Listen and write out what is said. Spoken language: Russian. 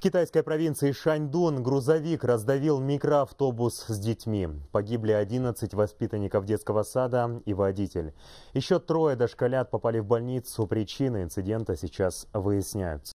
В китайской провинции Шаньдун грузовик раздавил микроавтобус с детьми. Погибли 11 воспитанников детского сада и водитель. Еще трое дошколят попали в больницу. Причины инцидента сейчас выясняются.